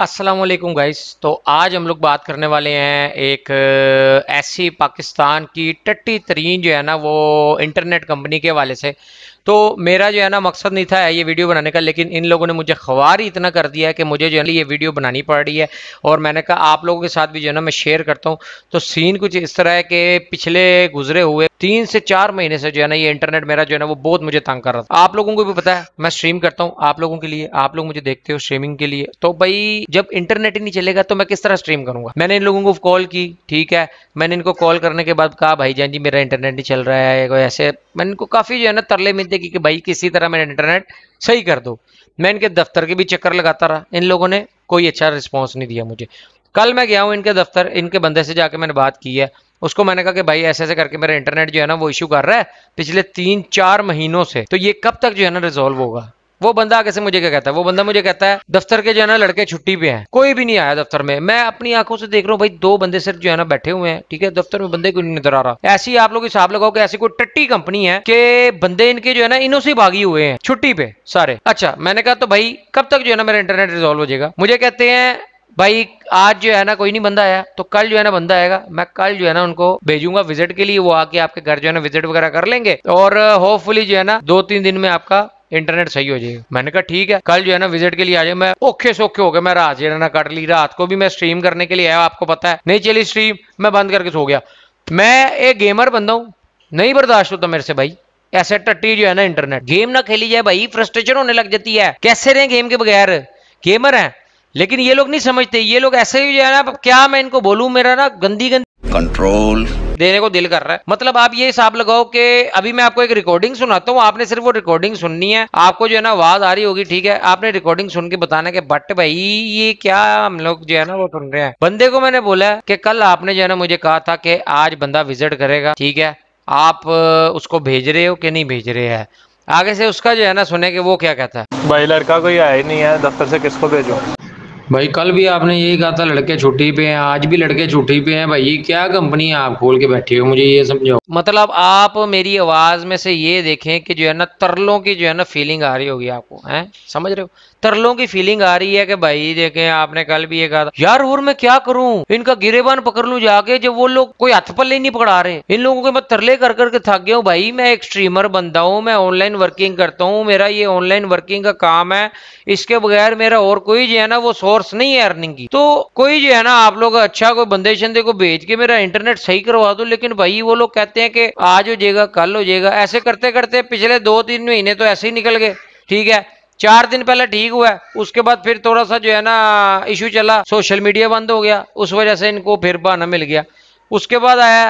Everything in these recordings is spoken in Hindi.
असलम गाइस तो आज हम लोग बात करने वाले हैं एक ऐसी पाकिस्तान की टट्टी तरीन जो है ना वो इंटरनेट कंपनी के हवाले से तो मेरा जो है ना मकसद नहीं था ये वीडियो बनाने का लेकिन इन लोगों ने मुझे खबर ही इतना कर दिया है कि मुझे जो है ना ये वीडियो बनानी पड़ रही है और मैंने कहा आप लोगों के साथ भी जो है ना मैं शेयर करता हूँ तो सीन कुछ इस तरह है कि पिछले गुजरे हुए तीन से चार महीने से जो है ना ये इंटरनेट मेरा जो है ना वो बहुत मुझे तंग कर रहा था आप लोगों को भी पता है मैं स्ट्रीम करता हूँ आप लोगों के लिए आप लोग मुझे देखते हो स्ट्रीमिंग के लिए तो भाई जब इंटरनेट ही नहीं चलेगा तो मैं किस तरह स्ट्रीम करूंगा मैंने इन लोगों को कॉल की ठीक है मैंने इनको कॉल करने के बाद कहा भाई जान जी मेरा इंटरनेट नहीं चल रहा है ऐसे मैंने इनको काफ़ी जो है ना तरले मिल देगी कि भाई किसी तरह मेरा इंटरनेट सही कर दो मैं इनके दफ्तर के भी चक्कर लगाता रहा इन लोगों ने कोई अच्छा रिस्पॉन्स नहीं दिया मुझे कल मैं गया हूँ इनके दफ्तर इनके बंदे से जाके मैंने बात की है उसको मैंने कहा कि भाई ऐसे ऐसे करके मेरा इंटरनेट जो है ना वो इशू कर रहा है पिछले तीन चार महीनों से तो ये कब तक जो है ना रिजोल्व होगा वो बंदा कैसे मुझे क्या कहता है वो बंदा मुझे कहता है दफ्तर के जो है ना लड़के छुट्टी पे हैं कोई भी नहीं आया दफ्तर में मैं अपनी आंखों से देख रहा हूँ भाई दो बंदे सिर्फ जो है ना बैठे हुए हैं ठीक है दफ्तर में बंदे क्यों नहीं नजर आ रहा ऐसी आप लोग हिसाब लगाओ कि ऐसी कोई टट्टी कंपनी है कि बंदे इनके जो है ना इनों से भागी हुए हैं छुट्टी पे सारे अच्छा मैंने कहा तो भाई कब तक जो है ना मेरा इंटरनेट रिजोल्व हो जाएगा मुझे कहते हैं भाई आज जो है ना कोई नहीं बंदा आया तो कल जो है ना बंदा आएगा मैं कल जो है ना उनको भेजूंगा विजिट के लिए वो आके आपके घर जो है ना विजिट वगैरह कर लेंगे और होपफुली जो है ना दो तीन दिन में आपका इंटरनेट सही हो जाएगा मैंने कहा ठीक है कल जो है ना विजिट के लिए आ जाए मैं ओके सोखे हो गया मैं रात जाना है कट ली रात को भी मैं स्ट्रीम करने के लिए आया आपको पता है नहीं चली स्ट्रीम मैं बंद करके सो गया मैं एक गेमर बंदा हूँ नहीं बर्दाश्त होता मेरे से भाई ऐसे टट्टी जो है ना इंटरनेट गेम ना खेली जाए भाई फ्रस्ट्रेशन होने लग जाती है कैसे रहे गेम के बगैर गेमर है लेकिन ये लोग नहीं समझते ये लोग ऐसे ही जो है ना क्या मैं इनको बोलू मेरा ना गंदी गंदी कंट्रोल देने को दिल कर रहा है मतलब आप ये हिसाब लगाओ कि अभी मैं आपको एक रिकॉर्डिंग सुनाता हूँ आपने सिर्फ वो रिकॉर्डिंग सुननी है आपको जो है ना आवाज आ रही होगी ठीक है आपने रिकॉर्डिंग सुन के बताना की बट भाई ये क्या हम लोग जो है ना वो सुन रहे हैं बंदे को मैंने बोला की कल आपने जो है ना मुझे कहा था कि आज बंदा विजिट करेगा ठीक है आप उसको भेज रहे हो कि नहीं भेज रहे हैं आगे से उसका जो है ना सुने के वो क्या कहता है भाई लड़का कोई आया ही नहीं है दफ्तर से किसको भेजो भाई कल भी आपने यही कहा था लड़के छुट्टी पे हैं आज भी लड़के छुट्टी पे हैं भाई क्या कंपनी है आप खोल के बैठे हो मुझे ये समझो मतलब आप मेरी आवाज में से ये देखें कि जो है ना तरलों की जो है ना फीलिंग आ रही होगी आपको हैं समझ रहे हो तरलों की फीलिंग आ रही है कि भाई देखें आपने कल भी ये कहा था यार और मैं क्या करूं इनका गिरेबान पकड़ लू जाके जब वो लोग कोई हथ पल्ले नहीं पकड़ा रहे इन लोगों के मैं तरले कर करके थक गया हूँ भाई मैं एक स्ट्रीमर बनता हूँ मैं ऑनलाइन वर्किंग करता हूँ मेरा ये ऑनलाइन वर्किंग का काम है इसके बगैर मेरा और कोई जो है ना वो सोर्स सोर्स नहीं है अर्निंग की तो कोई जो है ना आप लोग अच्छा कोई बंदे शंदे को भेज के मेरा इंटरनेट सही करवा दो लेकिन भाई वो लोग कहते हैं कि आज हो जाएगा कल हो जाएगा ऐसे करते करते पिछले दो तीन महीने तो ऐसे ही निकल गए ठीक है चार दिन पहले ठीक हुआ है उसके बाद फिर थोड़ा सा जो है ना इशू चला सोशल मीडिया बंद हो गया उस वजह से इनको फिर बहाना मिल गया उसके बाद आया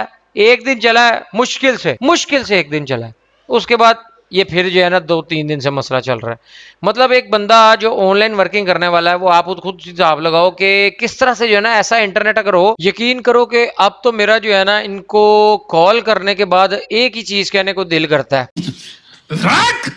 एक दिन चला है मुश्किल से मुश्किल से एक दिन चला है उसके बाद ये फिर जो है ना दो तीन दिन से मसला चल रहा है मतलब एक बंदा जो ऑनलाइन वर्किंग करने वाला है वो आप खुद हिसाब लगाओ कि किस तरह से जो है ना ऐसा इंटरनेट अगर हो यकीन करो कि अब तो मेरा जो है ना इनको कॉल करने के बाद एक ही चीज कहने को दिल करता है राख,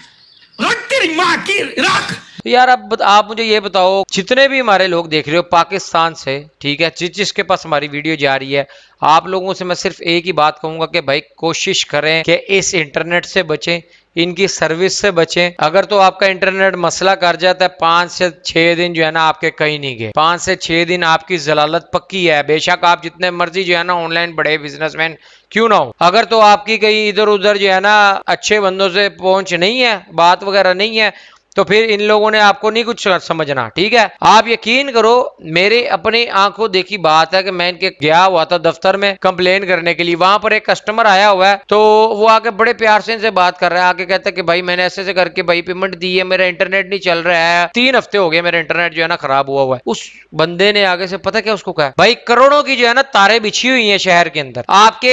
राख तेरी माँ की राख यार अब आप मुझे ये बताओ जितने भी हमारे लोग देख रहे हो पाकिस्तान से ठीक है जिस जिसके पास हमारी वीडियो जा रही है आप लोगों से मैं सिर्फ एक ही बात कहूंगा कि भाई कोशिश करें कि इस इंटरनेट से बचें इनकी सर्विस से बचें अगर तो आपका इंटरनेट मसला कर जाता है पांच से छह दिन जो है ना आपके कहीं नहीं गए पांच से छह दिन आपकी जलालत पक्की है बेशक आप जितने मर्जी जो है ना ऑनलाइन बड़े बिजनेसमैन क्यों ना हो अगर तो आपकी कहीं इधर उधर जो है ना अच्छे बंदों से पहुंच नहीं है बात वगैरह नहीं है तो फिर इन लोगों ने आपको नहीं कुछ समझना ठीक है आप यकीन करो मेरे अपनी आंखों देखी बात है कि मैं इनके गया हुआ था दफ्तर में कंप्लेन करने के लिए वहां पर एक कस्टमर आया हुआ है तो वो आके बड़े प्यार से इनसे बात कर रहा है आके कहते हैं कि भाई मैंने ऐसे ऐसे करके भाई पेमेंट दी है मेरा इंटरनेट नहीं चल रहा है तीन हफ्ते हो गए मेरा इंटरनेट जो है ना खराब हुआ हुआ है उस बंदे ने आगे से पता क्या उसको कहा भाई करोड़ों की जो है ना तारे बिछी हुई है शहर के अंदर आपके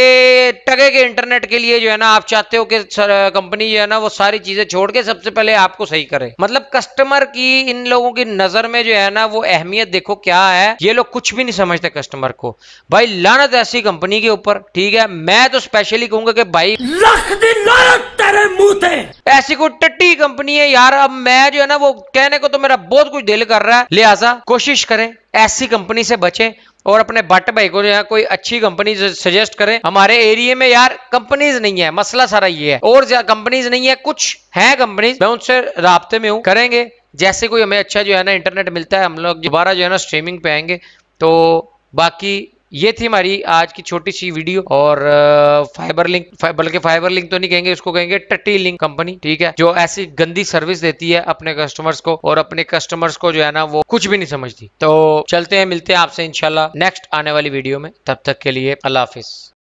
टगे के इंटरनेट के लिए जो है ना आप चाहते हो कि कंपनी जो है ना वो सारी चीजें छोड़ के सबसे पहले आपको सही करे मतलब कस्टमर की इन लोगों की नजर में जो है ना वो अहमियत देखो क्या है ये लोग कुछ भी नहीं समझते कस्टमर को भाई लानत तो ऐसी कंपनी के ऊपर ठीक है मैं तो स्पेशली कहूंगा कि भाई रख तेरे मुंह पे ऐसी कोई टट्टी कंपनी है यार अब मैं जो है ना वो कहने को तो मेरा बहुत कुछ दिल कर रहा है लिहाजा कोशिश करें ऐसी कंपनी से बचें और अपने भट्ट भाई को यहाँ कोई अच्छी कंपनी सजेस्ट करें हमारे एरिया में यार कंपनीज नहीं है मसला सारा ये है और कंपनीज नहीं है कुछ है कंपनीज मैं उनसे रबते में हूँ करेंगे जैसे कोई हमें अच्छा जो है ना इंटरनेट मिलता है हम लोग दोबारा जो है ना स्ट्रीमिंग पे आएंगे तो बाकी ये थी हमारी आज की छोटी सी वीडियो और फाइबर लिंक बल्कि फाइबर लिंक तो नहीं कहेंगे उसको कहेंगे टट्टी लिंक कंपनी ठीक है जो ऐसी गंदी सर्विस देती है अपने कस्टमर्स को और अपने कस्टमर्स को जो है ना वो कुछ भी नहीं समझती तो चलते हैं मिलते हैं आपसे इनशाला नेक्स्ट आने वाली वीडियो में तब तक के लिए अल्लाह हाफिज